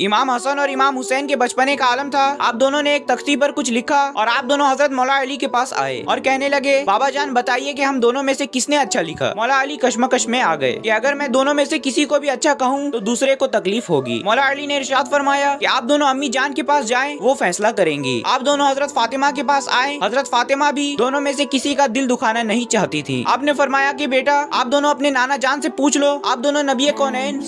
इमाम हसन और इमाम हुसैन के बचपने का आलम था आप दोनों ने एक तख्ती पर कुछ लिखा और आप दोनों हजरत मौला अली के पास आए और कहने लगे बाबा जान बताइए कि हम दोनों में से किसने अच्छा लिखा मौला अली कश्मकश में आ गए कि अगर मैं दोनों में से किसी को भी अच्छा कहूँ तो दूसरे को तकलीफ होगी मौला अली ने इर्शाद फरमाया की आप दोनों अम्मी जान के पास जाए वो फैसला करेंगी आप दोनों हजरत फातिमा के पास आए हजरत फातिमा भी दोनों में से किसी का दिल दुखाना नहीं चाहती थी आपने फरमाया की बेटा आप दोनों अपने नाना जान से पूछ लो आप दोनों नबी कौन